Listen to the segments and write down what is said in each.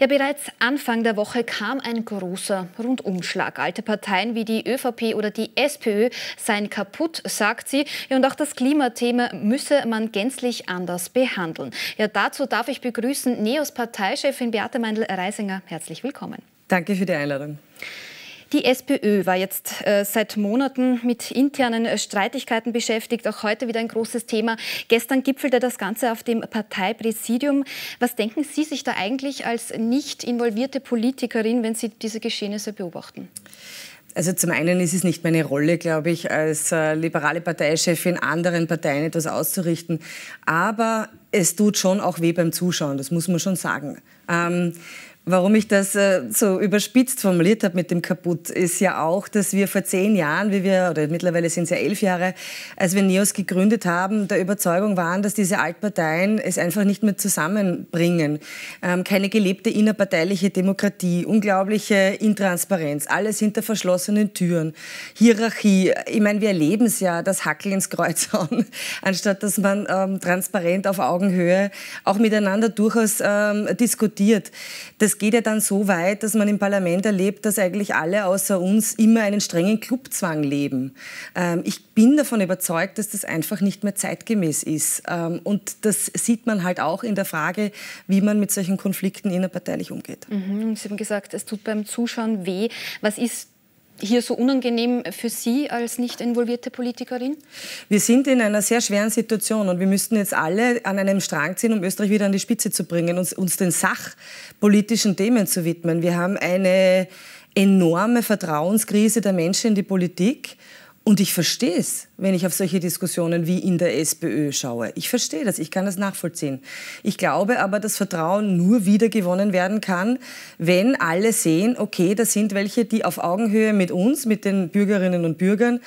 Ja, bereits Anfang der Woche kam ein großer Rundumschlag. Alte Parteien wie die ÖVP oder die SPÖ seien kaputt, sagt sie. Ja, und auch das Klimathema müsse man gänzlich anders behandeln. Ja, dazu darf ich begrüßen NEOS-Parteichefin Beate Meindl-Reisinger. Herzlich willkommen. Danke für die Einladung. Die SPÖ war jetzt äh, seit Monaten mit internen äh, Streitigkeiten beschäftigt, auch heute wieder ein großes Thema. Gestern gipfelte das Ganze auf dem Parteipräsidium. Was denken Sie sich da eigentlich als nicht involvierte Politikerin, wenn Sie diese Geschehnisse beobachten? Also zum einen ist es nicht meine Rolle, glaube ich, als äh, liberale Parteichefin anderen Parteien etwas auszurichten. Aber es tut schon auch weh beim Zuschauen, das muss man schon sagen. Ähm, Warum ich das äh, so überspitzt formuliert habe mit dem kaputt, ist ja auch, dass wir vor zehn Jahren, wie wir, oder mittlerweile sind es ja elf Jahre, als wir NEOS gegründet haben, der Überzeugung waren, dass diese Altparteien es einfach nicht mehr zusammenbringen. Ähm, keine gelebte innerparteiliche Demokratie, unglaubliche Intransparenz, alles hinter verschlossenen Türen, Hierarchie. Ich meine, wir erleben es ja, das Hackel ins Kreuz hauen, anstatt dass man ähm, transparent auf Augenhöhe auch miteinander durchaus ähm, diskutiert. Das es geht ja dann so weit, dass man im Parlament erlebt, dass eigentlich alle außer uns immer einen strengen Clubzwang leben. Ähm, ich bin davon überzeugt, dass das einfach nicht mehr zeitgemäß ist. Ähm, und das sieht man halt auch in der Frage, wie man mit solchen Konflikten innerparteilich umgeht. Mhm. Sie haben gesagt, es tut beim Zuschauen weh. Was ist hier so unangenehm für Sie als nicht involvierte Politikerin? Wir sind in einer sehr schweren Situation und wir müssten jetzt alle an einem Strang ziehen, um Österreich wieder an die Spitze zu bringen, uns, uns den sachpolitischen Themen zu widmen. Wir haben eine enorme Vertrauenskrise der Menschen in die Politik. Und ich verstehe es, wenn ich auf solche Diskussionen wie in der SPÖ schaue. Ich verstehe das, ich kann das nachvollziehen. Ich glaube aber, dass Vertrauen nur wieder gewonnen werden kann, wenn alle sehen, okay, da sind welche, die auf Augenhöhe mit uns, mit den Bürgerinnen und Bürgern,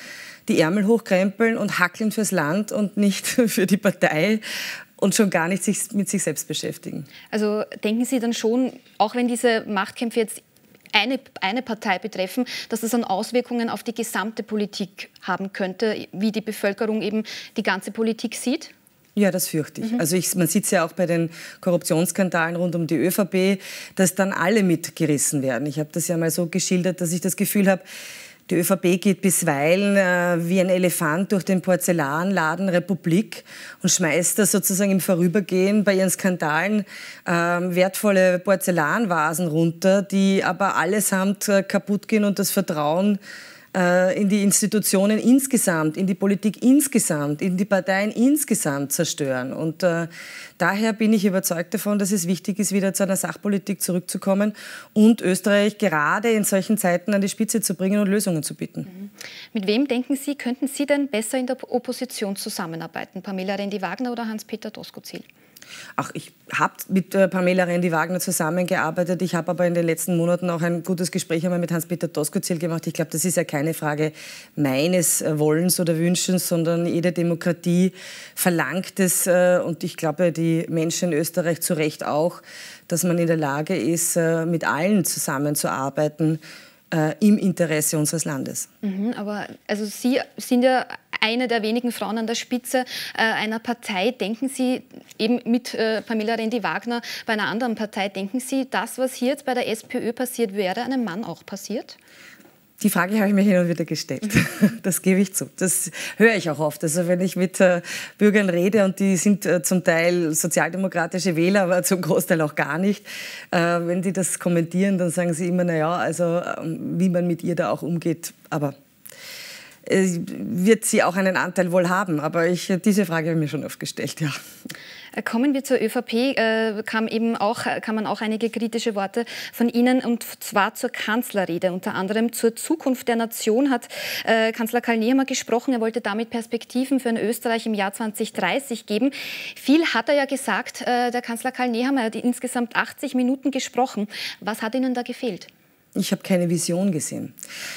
die Ärmel hochkrempeln und hackeln fürs Land und nicht für die Partei und schon gar nicht sich mit sich selbst beschäftigen. Also denken Sie dann schon, auch wenn diese Machtkämpfe jetzt eine, eine Partei betreffen, dass es dann Auswirkungen auf die gesamte Politik haben könnte, wie die Bevölkerung eben die ganze Politik sieht? Ja, das fürchte ich. Mhm. Also ich, man sieht es ja auch bei den Korruptionsskandalen rund um die ÖVP, dass dann alle mitgerissen werden. Ich habe das ja mal so geschildert, dass ich das Gefühl habe, die ÖVP geht bisweilen äh, wie ein Elefant durch den Porzellanladen Republik und schmeißt da sozusagen im Vorübergehen bei ihren Skandalen äh, wertvolle Porzellanvasen runter, die aber allesamt äh, kaputt gehen und das Vertrauen äh, in die Institutionen insgesamt, in die Politik insgesamt, in die Parteien insgesamt zerstören. Und äh, daher bin ich überzeugt davon, dass es wichtig ist, wieder zu einer Sachpolitik zurückzukommen und Österreich gerade in solchen Zeiten an die Spitze zu bringen und Lösungen zu bieten. Mhm. Mit wem denken Sie, könnten Sie denn besser in der Opposition zusammenarbeiten? Pamela Rendi-Wagner oder Hans-Peter Doskozil? Ach, ich habe mit äh, Pamela Rendi-Wagner zusammengearbeitet. Ich habe aber in den letzten Monaten auch ein gutes Gespräch einmal mit Hans-Peter Toskozil gemacht. Ich glaube, das ist ja keine Frage meines äh, Wollens oder Wünschens, sondern jede Demokratie verlangt es. Äh, und ich glaube, die Menschen in Österreich zu Recht auch, dass man in der Lage ist, äh, mit allen zusammenzuarbeiten äh, im Interesse unseres Landes. Mhm, aber also Sie sind ja eine der wenigen Frauen an der Spitze äh, einer Partei. Denken Sie eben mit äh, Pamela Rendi-Wagner bei einer anderen Partei, denken Sie, das, was hier jetzt bei der SPÖ passiert, wäre einem Mann auch passiert? Die Frage habe ich mir hin und wieder gestellt. Mhm. Das gebe ich zu. Das höre ich auch oft. Also wenn ich mit äh, Bürgern rede und die sind zum Teil sozialdemokratische Wähler, aber zum Großteil auch gar nicht. wenn die das kommentieren, dann sagen sie immer, naja, also ähm, wie man mit ihr da auch umgeht. Aber äh, wird sie auch einen Anteil wohl haben. Aber ich, diese Frage habe ich mir schon oft gestellt, ja. Äh, kommen wir zur ÖVP. Äh, kam eben auch, kamen auch einige kritische Worte von Ihnen und zwar zur Kanzlerrede. Unter anderem zur Zukunft der Nation hat äh, Kanzler Karl Nehmer gesprochen. Er wollte damit Perspektiven für ein Österreich im Jahr 2030 geben. Viel hat er ja gesagt, äh, der Kanzler Karl Nehmer Er hat insgesamt 80 Minuten gesprochen. Was hat Ihnen da gefehlt? Ich habe keine Vision gesehen.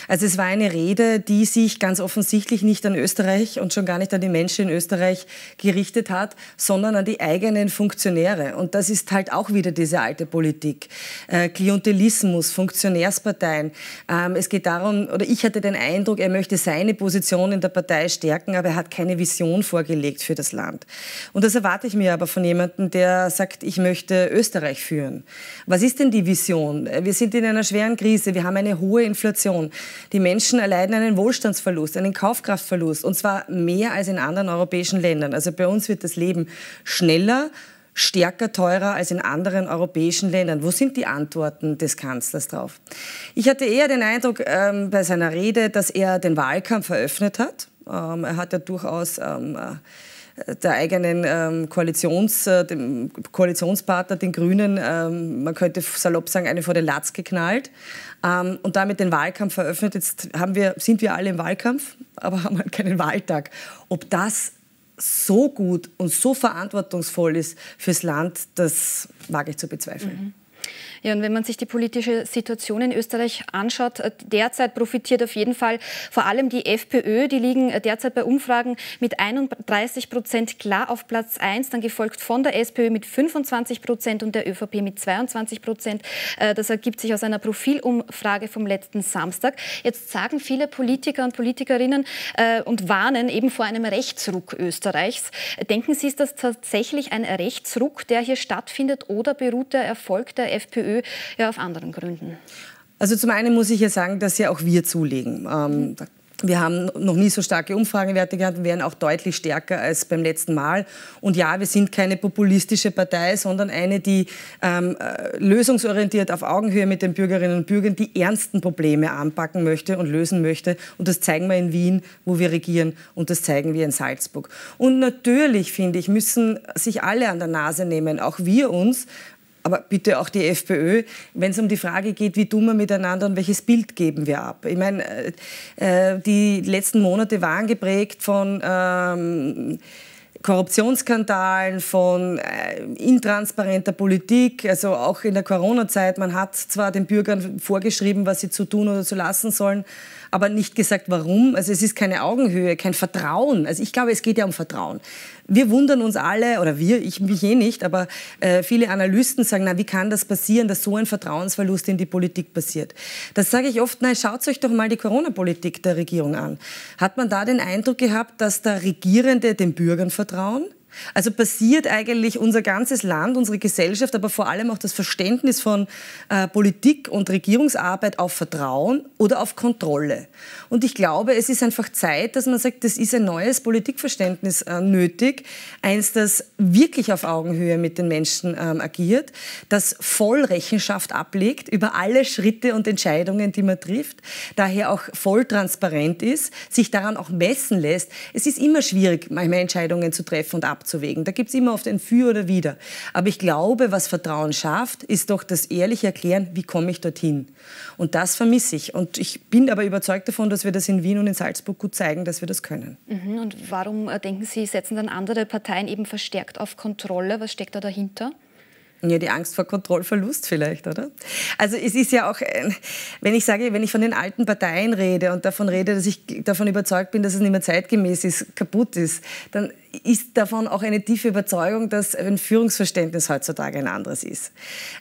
Also es war eine Rede, die sich ganz offensichtlich nicht an Österreich und schon gar nicht an die Menschen in Österreich gerichtet hat, sondern an die eigenen Funktionäre. Und das ist halt auch wieder diese alte Politik. Äh, Klientelismus, Funktionärsparteien. Ähm, es geht darum, oder ich hatte den Eindruck, er möchte seine Position in der Partei stärken, aber er hat keine Vision vorgelegt für das Land. Und das erwarte ich mir aber von jemandem, der sagt, ich möchte Österreich führen. Was ist denn die Vision? Äh, wir sind in einer schweren Krise. Krise, wir haben eine hohe Inflation. Die Menschen erleiden einen Wohlstandsverlust, einen Kaufkraftverlust und zwar mehr als in anderen europäischen Ländern. Also bei uns wird das Leben schneller, stärker teurer als in anderen europäischen Ländern. Wo sind die Antworten des Kanzlers drauf? Ich hatte eher den Eindruck ähm, bei seiner Rede, dass er den Wahlkampf eröffnet hat. Ähm, er hat ja durchaus ähm, äh, der eigenen ähm, Koalitions, äh, dem Koalitionspartner, den Grünen, ähm, man könnte salopp sagen, eine vor den Latz geknallt ähm, und damit den Wahlkampf eröffnet. Jetzt haben wir, sind wir alle im Wahlkampf, aber haben halt keinen Wahltag. Ob das so gut und so verantwortungsvoll ist fürs Land, das wage ich zu bezweifeln. Mhm. Ja, und wenn man sich die politische Situation in Österreich anschaut, äh, derzeit profitiert auf jeden Fall vor allem die FPÖ. Die liegen äh, derzeit bei Umfragen mit 31 Prozent klar auf Platz 1, dann gefolgt von der SPÖ mit 25 Prozent und der ÖVP mit 22 Prozent. Äh, das ergibt sich aus einer Profilumfrage vom letzten Samstag. Jetzt sagen viele Politiker und Politikerinnen und warnen eben vor einem Rechtsruck Österreichs. Denken Sie, ist das tatsächlich ein Rechtsruck, der hier stattfindet oder beruht der Erfolg der FPÖ ja auf anderen Gründen. Also zum einen muss ich ja sagen, dass ja auch wir zulegen. Ähm, wir haben noch nie so starke Umfragenwerte gehabt, wir wären auch deutlich stärker als beim letzten Mal. Und ja, wir sind keine populistische Partei, sondern eine, die ähm, äh, lösungsorientiert auf Augenhöhe mit den Bürgerinnen und Bürgern die ernsten Probleme anpacken möchte und lösen möchte. Und das zeigen wir in Wien, wo wir regieren, und das zeigen wir in Salzburg. Und natürlich, finde ich, müssen sich alle an der Nase nehmen, auch wir uns, aber bitte auch die FPÖ, wenn es um die Frage geht, wie tun wir miteinander und welches Bild geben wir ab. Ich meine, äh, äh, die letzten Monate waren geprägt von... Ähm, Korruptionsskandalen, von äh, intransparenter Politik, also auch in der Corona-Zeit. Man hat zwar den Bürgern vorgeschrieben, was sie zu tun oder zu lassen sollen, aber nicht gesagt, warum. Also es ist keine Augenhöhe, kein Vertrauen. Also ich glaube, es geht ja um Vertrauen. Wir wundern uns alle, oder wir, ich mich eh nicht, aber äh, viele Analysten sagen, na, wie kann das passieren, dass so ein Vertrauensverlust in die Politik passiert? Das sage ich oft, na, schaut euch doch mal die Corona-Politik der Regierung an. Hat man da den Eindruck gehabt, dass da Regierende den Bürgern vertrauen? Also basiert eigentlich unser ganzes Land, unsere Gesellschaft, aber vor allem auch das Verständnis von äh, Politik und Regierungsarbeit auf Vertrauen oder auf Kontrolle. Und ich glaube, es ist einfach Zeit, dass man sagt, es ist ein neues Politikverständnis äh, nötig, eins, das wirklich auf Augenhöhe mit den Menschen ähm, agiert, das voll Rechenschaft ablegt über alle Schritte und Entscheidungen, die man trifft, daher auch voll transparent ist, sich daran auch messen lässt. Es ist immer schwierig, manchmal Entscheidungen zu treffen und abzuhalten abzuwägen. Da gibt es immer oft ein Für oder Wider. Aber ich glaube, was Vertrauen schafft, ist doch das ehrliche Erklären, wie komme ich dorthin. Und das vermisse ich. Und ich bin aber überzeugt davon, dass wir das in Wien und in Salzburg gut zeigen, dass wir das können. Mhm. Und warum äh, denken Sie, setzen dann andere Parteien eben verstärkt auf Kontrolle? Was steckt da dahinter? Ja, die Angst vor Kontrollverlust vielleicht, oder? Also es ist ja auch, äh, wenn ich sage, wenn ich von den alten Parteien rede und davon rede, dass ich davon überzeugt bin, dass es nicht mehr zeitgemäß ist, kaputt ist, dann ist davon auch eine tiefe Überzeugung, dass ein Führungsverständnis heutzutage ein anderes ist.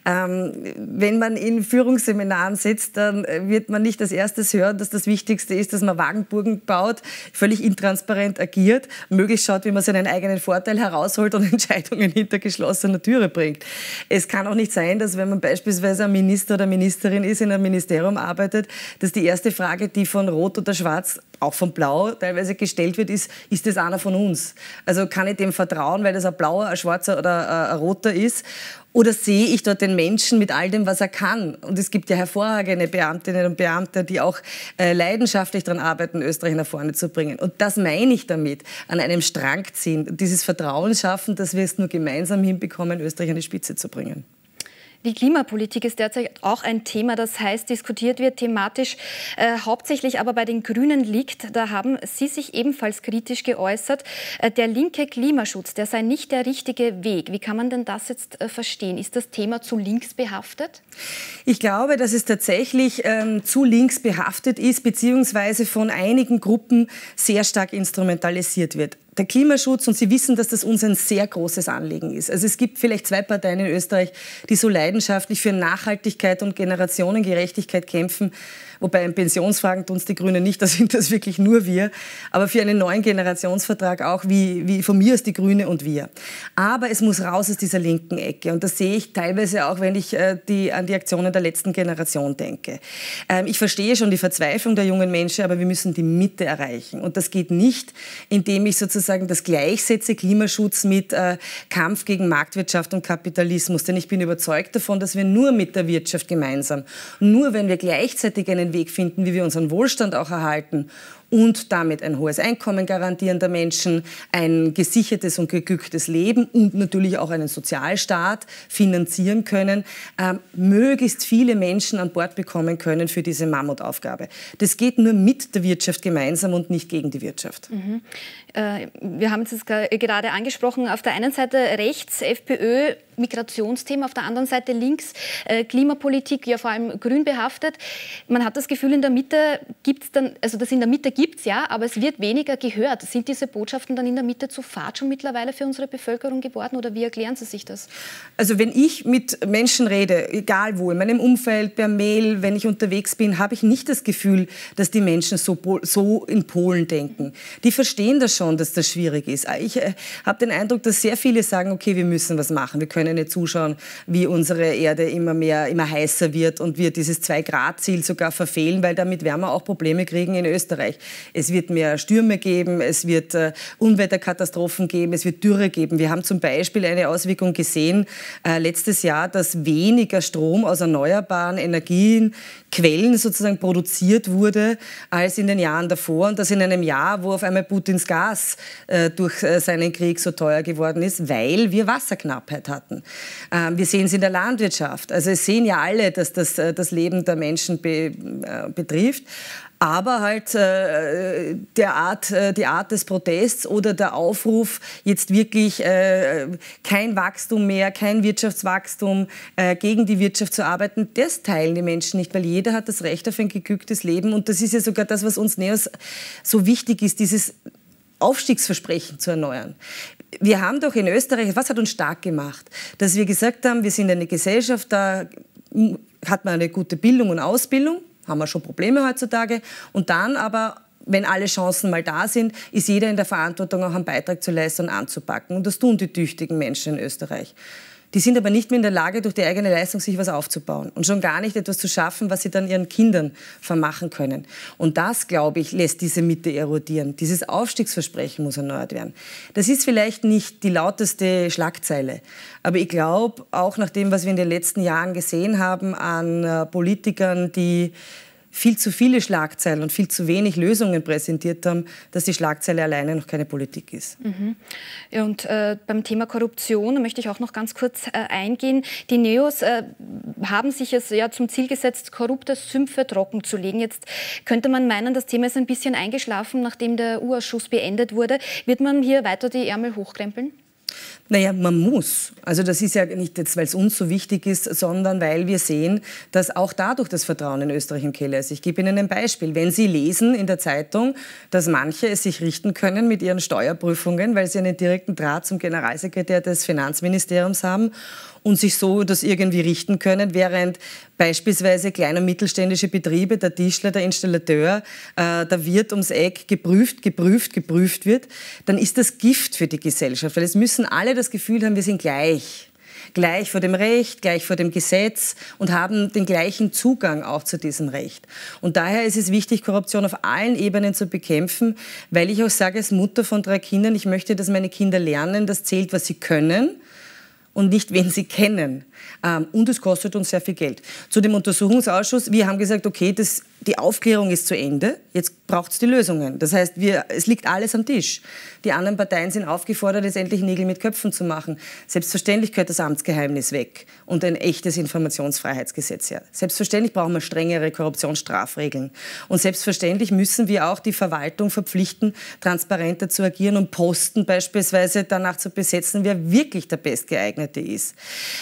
Ähm, wenn man in Führungsseminaren sitzt, dann wird man nicht als erstes hören, dass das Wichtigste ist, dass man Wagenburgen baut, völlig intransparent agiert, möglichst schaut, wie man seinen eigenen Vorteil herausholt und Entscheidungen hinter geschlossener Türe bringt. Es kann auch nicht sein, dass wenn man beispielsweise ein Minister oder Ministerin ist, in einem Ministerium arbeitet, dass die erste Frage, die von Rot oder Schwarz auch von Blau teilweise gestellt wird, ist, ist das einer von uns? Also kann ich dem vertrauen, weil das ein blauer, ein schwarzer oder ein roter ist? Oder sehe ich dort den Menschen mit all dem, was er kann? Und es gibt ja hervorragende Beamtinnen und Beamte, die auch äh, leidenschaftlich daran arbeiten, Österreich nach vorne zu bringen. Und das meine ich damit, an einem Strang ziehen, dieses Vertrauen schaffen, dass wir es nur gemeinsam hinbekommen, Österreich an die Spitze zu bringen. Die Klimapolitik ist derzeit auch ein Thema, das heiß diskutiert wird, thematisch äh, hauptsächlich aber bei den Grünen liegt. Da haben Sie sich ebenfalls kritisch geäußert. Äh, der linke Klimaschutz, der sei nicht der richtige Weg. Wie kann man denn das jetzt äh, verstehen? Ist das Thema zu links behaftet? Ich glaube, dass es tatsächlich ähm, zu links behaftet ist, beziehungsweise von einigen Gruppen sehr stark instrumentalisiert wird der Klimaschutz und Sie wissen, dass das uns ein sehr großes Anliegen ist. Also es gibt vielleicht zwei Parteien in Österreich, die so leidenschaftlich für Nachhaltigkeit und Generationengerechtigkeit kämpfen, wobei in Pensionsfragen tun es die Grünen nicht, da sind das wirklich nur wir, aber für einen neuen Generationsvertrag auch, wie, wie von mir aus die Grüne und wir. Aber es muss raus aus dieser linken Ecke und das sehe ich teilweise auch, wenn ich äh, die, an die Aktionen der letzten Generation denke. Ähm, ich verstehe schon die Verzweiflung der jungen Menschen, aber wir müssen die Mitte erreichen und das geht nicht, indem ich sozusagen sozusagen das gleichsetze Klimaschutz mit äh, Kampf gegen Marktwirtschaft und Kapitalismus. Denn ich bin überzeugt davon, dass wir nur mit der Wirtschaft gemeinsam, nur wenn wir gleichzeitig einen Weg finden, wie wir unseren Wohlstand auch erhalten und damit ein hohes Einkommen garantieren der Menschen, ein gesichertes und geglücktes Leben und natürlich auch einen Sozialstaat finanzieren können, äh, möglichst viele Menschen an Bord bekommen können für diese Mammutaufgabe. Das geht nur mit der Wirtschaft gemeinsam und nicht gegen die Wirtschaft. Mhm. Äh, wir haben es gerade angesprochen, auf der einen Seite rechts, FPÖ, Migrationsthema, auf der anderen Seite links äh, Klimapolitik, ja vor allem grün behaftet. Man hat das Gefühl, in der Mitte gibt es dann, also das in der Mitte gibt es ja, aber es wird weniger gehört. Sind diese Botschaften dann in der Mitte zu fad schon mittlerweile für unsere Bevölkerung geworden oder wie erklären Sie sich das? Also wenn ich mit Menschen rede, egal wo, in meinem Umfeld, per Mail, wenn ich unterwegs bin, habe ich nicht das Gefühl, dass die Menschen so, so in Polen denken. Die verstehen das schon, dass das schwierig ist. Ich äh, habe den Eindruck, dass sehr viele sagen, okay, wir müssen was machen, wir können können nicht zuschauen, wie unsere Erde immer mehr, immer heißer wird und wir dieses Zwei-Grad-Ziel sogar verfehlen, weil damit werden wir auch Probleme kriegen in Österreich. Es wird mehr Stürme geben, es wird äh, Unwetterkatastrophen geben, es wird Dürre geben. Wir haben zum Beispiel eine Auswirkung gesehen äh, letztes Jahr, dass weniger Strom aus erneuerbaren Energienquellen sozusagen produziert wurde als in den Jahren davor und das in einem Jahr, wo auf einmal Putins Gas äh, durch äh, seinen Krieg so teuer geworden ist, weil wir Wasserknappheit hatten. Tierarten. Ähm, wir sehen es in der Landwirtschaft. Also es sehen ja alle, dass das äh, das Leben der Menschen be, äh, betrifft aber halt äh, der Art, äh, die Art des Protests oder der Aufruf, jetzt wirklich äh, kein Wachstum mehr, kein Wirtschaftswachstum, äh, gegen die Wirtschaft zu arbeiten, das teilen die Menschen nicht, weil jeder hat das Recht auf ein geglücktes Leben und das ist ja sogar das, was uns Neos so wichtig ist, dieses Aufstiegsversprechen zu erneuern wir haben doch in Österreich, was hat uns stark gemacht? Dass wir gesagt haben, wir sind eine Gesellschaft, da hat man eine gute Bildung und Ausbildung, haben wir schon Probleme heutzutage. Und dann aber wenn alle Chancen mal da sind, ist jeder in der Verantwortung, auch einen Beitrag zu leisten und anzupacken. Und das tun die tüchtigen Menschen in Österreich. Die sind aber nicht mehr in der Lage, durch die eigene Leistung sich was aufzubauen und schon gar nicht etwas zu schaffen, was sie dann ihren Kindern vermachen können. Und das, glaube ich, lässt diese Mitte erodieren. Dieses Aufstiegsversprechen muss erneuert werden. Das ist vielleicht nicht die lauteste Schlagzeile, aber ich glaube, auch nach dem, was wir in den letzten Jahren gesehen haben an äh, Politikern, die viel zu viele Schlagzeilen und viel zu wenig Lösungen präsentiert haben, dass die Schlagzeile alleine noch keine Politik ist. Mhm. Ja, und äh, beim Thema Korruption möchte ich auch noch ganz kurz äh, eingehen. Die Neos äh, haben sich es ja zum Ziel gesetzt, korrupte Sümpfe trocken zu legen. Jetzt könnte man meinen, das Thema ist ein bisschen eingeschlafen, nachdem der U-Ausschuss beendet wurde. Wird man hier weiter die Ärmel hochkrempeln? Naja, man muss. Also das ist ja nicht jetzt, weil es uns so wichtig ist, sondern weil wir sehen, dass auch dadurch das Vertrauen in Österreich im Keller ist. Ich gebe Ihnen ein Beispiel. Wenn Sie lesen in der Zeitung, dass manche es sich richten können mit ihren Steuerprüfungen, weil sie einen direkten Draht zum Generalsekretär des Finanzministeriums haben und sich so das irgendwie richten können, während beispielsweise kleine und mittelständische Betriebe, der Tischler, der Installateur, äh, der Wirt ums Eck geprüft, geprüft, geprüft wird, dann ist das Gift für die Gesellschaft, weil es müssen alle das Gefühl haben, wir sind gleich gleich vor dem Recht, gleich vor dem Gesetz und haben den gleichen Zugang auch zu diesem Recht. Und daher ist es wichtig, Korruption auf allen Ebenen zu bekämpfen, weil ich auch sage, als Mutter von drei Kindern, ich möchte, dass meine Kinder lernen, das zählt, was sie können und nicht, wen sie kennen. Ähm, und es kostet uns sehr viel Geld. Zu dem Untersuchungsausschuss, wir haben gesagt, okay, das, die Aufklärung ist zu Ende, jetzt braucht es die Lösungen. Das heißt, wir, es liegt alles am Tisch. Die anderen Parteien sind aufgefordert, jetzt endlich Nägel mit Köpfen zu machen. Selbstverständlich gehört das Amtsgeheimnis weg und ein echtes Informationsfreiheitsgesetz her. Selbstverständlich brauchen wir strengere Korruptionsstrafregeln. Und selbstverständlich müssen wir auch die Verwaltung verpflichten, transparenter zu agieren und Posten beispielsweise danach zu besetzen, wer wirklich der Bestgeeignete Lieferkette ist.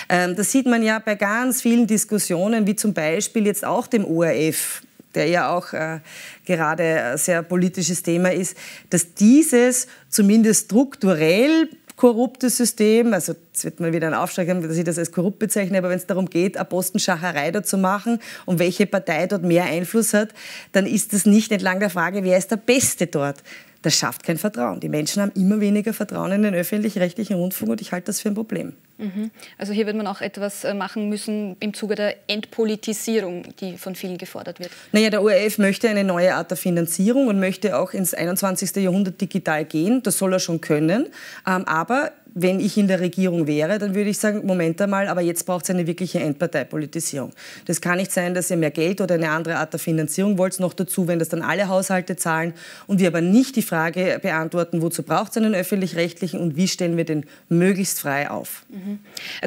Ähm, das sieht man ja bei ganz vielen Diskussionen, wie zum Beispiel jetzt auch dem ORF der ja auch äh, gerade äh, sehr politisches Thema ist, dass dieses zumindest strukturell korruptes System, also es wird mal wieder ein Aufschlag haben, dass ich das als korrupt bezeichne, aber wenn es darum geht, Apostenschacherei da zu machen und welche Partei dort mehr Einfluss hat, dann ist das nicht entlang der Frage, wer ist der Beste dort. Das schafft kein Vertrauen. Die Menschen haben immer weniger Vertrauen in den öffentlich-rechtlichen Rundfunk und ich halte das für ein Problem. Mhm. Also hier wird man auch etwas äh, machen müssen im Zuge der Entpolitisierung, die von vielen gefordert wird. Naja, der ORF möchte eine neue Art der Finanzierung und möchte auch ins 21. Jahrhundert digital gehen. Das soll er schon können. Ähm, aber wenn ich in der Regierung wäre, dann würde ich sagen, Moment einmal, aber jetzt braucht es eine wirkliche Endparteipolitisierung. Das kann nicht sein, dass ihr mehr Geld oder eine andere Art der Finanzierung wollt, noch dazu, wenn das dann alle Haushalte zahlen und wir aber nicht die Frage beantworten, wozu braucht es einen öffentlich-rechtlichen und wie stellen wir den möglichst frei auf. Mhm.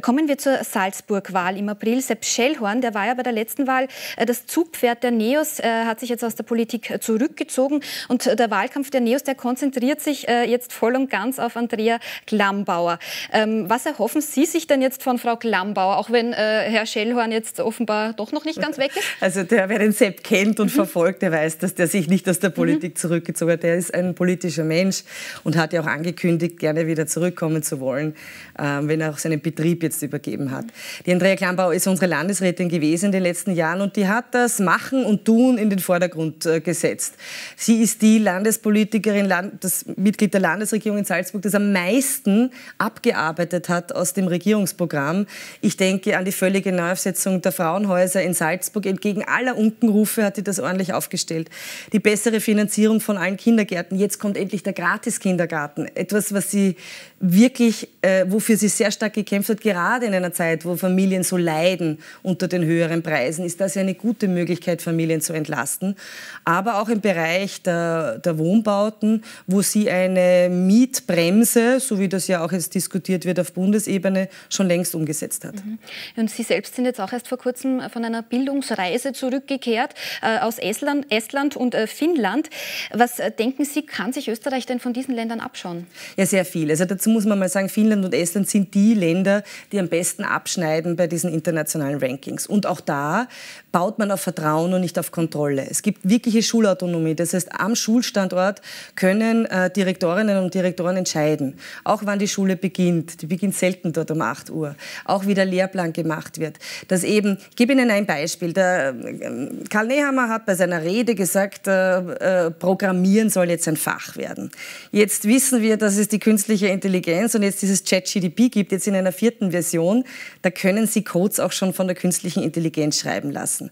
Kommen wir zur Salzburg-Wahl im April. Sepp Schellhorn, der war ja bei der letzten Wahl äh, das Zugpferd der Neos, äh, hat sich jetzt aus der Politik äh, zurückgezogen und der Wahlkampf der Neos, der konzentriert sich jetzt voll und ganz auf Andrea Glambauer. Glambauer. Ähm, was erhoffen Sie sich denn jetzt von Frau Klambauer, auch wenn äh, Herr Schellhorn jetzt offenbar doch noch nicht ganz weg ist? Also der, wer den Sepp kennt und mhm. verfolgt, der weiß, dass der sich nicht aus der mhm. Politik mhm. zurückgezogen hat. Der ist ein politischer Mensch und hat ja auch angekündigt, gerne wieder zurückkommen zu wollen, ähm, wenn er auch seinen Betrieb jetzt übergeben hat. Die Andrea Klambauer ist unsere Landesrätin gewesen in den letzten Jahren und die hat das Machen und Tun in den Vordergrund äh, gesetzt. Sie ist die Landespolitikerin, Land, das Mitglied der Landesregierung in Salzburg, das am meisten abgearbeitet hat aus dem Regierungsprogramm. Ich denke an die völlige Neuaufsetzung der Frauenhäuser in Salzburg. Entgegen aller Unkenrufe hat sie das ordentlich aufgestellt. Die bessere Finanzierung von allen Kindergärten. Jetzt kommt endlich der Gratis-Kindergarten. Etwas, was sie wirklich, äh, wofür sie sehr stark gekämpft hat, gerade in einer Zeit, wo Familien so leiden unter den höheren Preisen, ist das ja eine gute Möglichkeit, Familien zu entlasten. Aber auch im Bereich der, der Wohnbauten, wo sie eine Mietbremse, so wie das ja auch jetzt diskutiert wird auf Bundesebene, schon längst umgesetzt hat. Mhm. Und Sie selbst sind jetzt auch erst vor kurzem äh, von einer Bildungsreise zurückgekehrt äh, aus Estland, Estland und äh, Finnland. Was äh, denken Sie, kann sich Österreich denn von diesen Ländern abschauen? Ja, sehr viel. Also dazu muss man mal sagen, Finnland und Estland sind die Länder, die am besten abschneiden bei diesen internationalen Rankings. Und auch da baut man auf Vertrauen und nicht auf Kontrolle. Es gibt wirkliche Schulautonomie. Das heißt, am Schulstandort können äh, Direktorinnen und Direktoren entscheiden, auch wann die Schule Schule beginnt, die beginnt selten dort um 8 Uhr, auch wie der Lehrplan gemacht wird. Dass eben, ich gebe Ihnen ein Beispiel, der ähm, Karl Nehammer hat bei seiner Rede gesagt, äh, äh, Programmieren soll jetzt ein Fach werden. Jetzt wissen wir, dass es die künstliche Intelligenz und jetzt dieses ChatGDP gibt, jetzt in einer vierten Version, da können Sie Codes auch schon von der künstlichen Intelligenz schreiben lassen.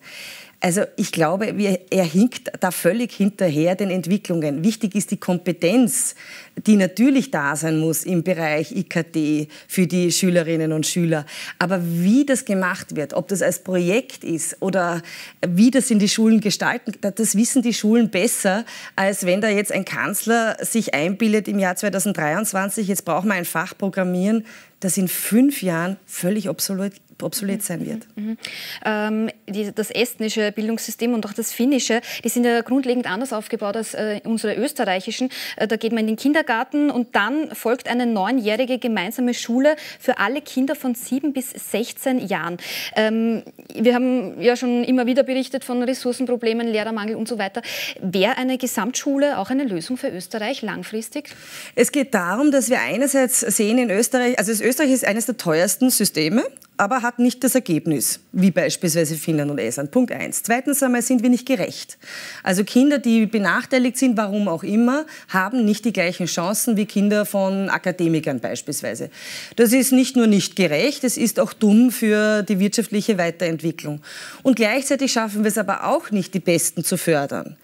Also ich glaube, wir, er hinkt da völlig hinterher den Entwicklungen. Wichtig ist die Kompetenz, die natürlich da sein muss im Bereich IKT für die Schülerinnen und Schüler. Aber wie das gemacht wird, ob das als Projekt ist oder wie das in die Schulen gestalten, das wissen die Schulen besser, als wenn da jetzt ein Kanzler sich einbildet im Jahr 2023, jetzt brauchen wir ein Fach Programmieren, das in fünf Jahren völlig obsolet obsolet sein mhm, wird. Mhm, mhm. Ähm, die, das estnische Bildungssystem und auch das finnische, die sind ja grundlegend anders aufgebaut als äh, unsere österreichischen. Äh, da geht man in den Kindergarten und dann folgt eine neunjährige gemeinsame Schule für alle Kinder von sieben bis 16 Jahren. Ähm, wir haben ja schon immer wieder berichtet von Ressourcenproblemen, Lehrermangel und so weiter. Wäre eine Gesamtschule auch eine Lösung für Österreich langfristig? Es geht darum, dass wir einerseits sehen in Österreich, also Österreich ist eines der teuersten Systeme aber hat nicht das Ergebnis, wie beispielsweise Finnland und Estland. Punkt eins. Zweitens einmal sind wir nicht gerecht. Also Kinder, die benachteiligt sind, warum auch immer, haben nicht die gleichen Chancen wie Kinder von Akademikern beispielsweise. Das ist nicht nur nicht gerecht, es ist auch dumm für die wirtschaftliche Weiterentwicklung. Und gleichzeitig schaffen wir es aber auch nicht, die Besten zu fördern.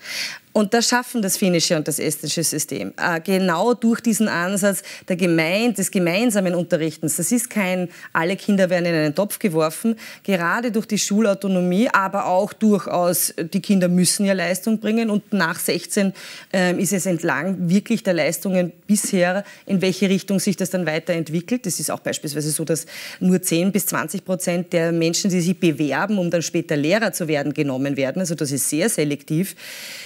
Und das schaffen das finnische und das estnische System. Äh, genau durch diesen Ansatz der Gemein des gemeinsamen Unterrichtens. Das ist kein, alle Kinder werden in einen Topf geworfen. Gerade durch die Schulautonomie, aber auch durchaus, die Kinder müssen ja Leistung bringen. Und nach 16 äh, ist es entlang wirklich der Leistungen bisher, in welche Richtung sich das dann weiterentwickelt. Das ist auch beispielsweise so, dass nur 10 bis 20 Prozent der Menschen, die sich bewerben, um dann später Lehrer zu werden, genommen werden. Also das ist sehr selektiv.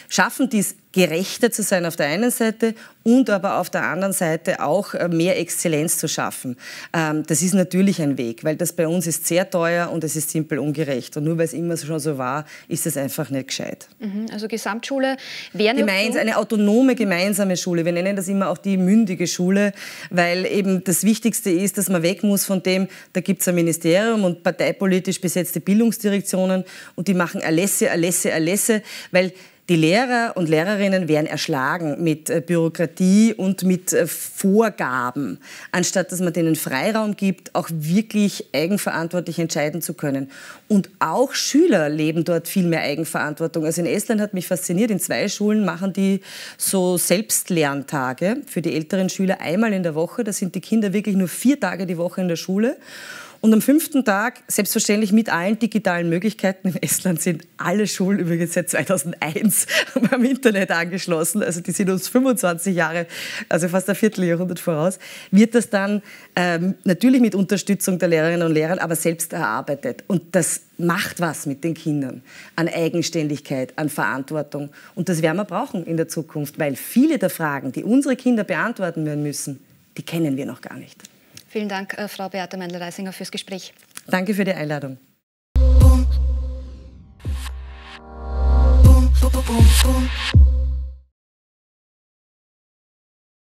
Schafft schaffen, dies gerechter zu sein auf der einen Seite und aber auf der anderen Seite auch äh, mehr Exzellenz zu schaffen. Ähm, das ist natürlich ein Weg, weil das bei uns ist sehr teuer und es ist simpel ungerecht. Und nur weil es immer schon so war, ist es einfach nicht gescheit. Mhm, also Gesamtschule wäre eine, Gemeins, eine autonome gemeinsame Schule. Wir nennen das immer auch die mündige Schule, weil eben das Wichtigste ist, dass man weg muss von dem, da gibt es ein Ministerium und parteipolitisch besetzte Bildungsdirektionen und die machen Erlässe, Erlässe, Erlässe, weil die Lehrer und Lehrerinnen werden erschlagen mit äh, Bürokratie und mit äh, Vorgaben, anstatt dass man denen Freiraum gibt, auch wirklich eigenverantwortlich entscheiden zu können. Und auch Schüler leben dort viel mehr Eigenverantwortung. Also in Estland hat mich fasziniert, in zwei Schulen machen die so Selbstlerntage für die älteren Schüler einmal in der Woche. Da sind die Kinder wirklich nur vier Tage die Woche in der Schule. Und am fünften Tag, selbstverständlich mit allen digitalen Möglichkeiten, in Estland sind alle Schulen übrigens seit 2001 am Internet angeschlossen, also die sind uns 25 Jahre, also fast ein Vierteljahrhundert voraus, wird das dann ähm, natürlich mit Unterstützung der Lehrerinnen und Lehrer, aber selbst erarbeitet. Und das macht was mit den Kindern an Eigenständigkeit, an Verantwortung. Und das werden wir brauchen in der Zukunft, weil viele der Fragen, die unsere Kinder beantworten werden müssen, die kennen wir noch gar nicht. Vielen Dank, äh, Frau Beate Mendel-Reisinger, fürs Gespräch. Danke für die Einladung. Boom, boom, boom.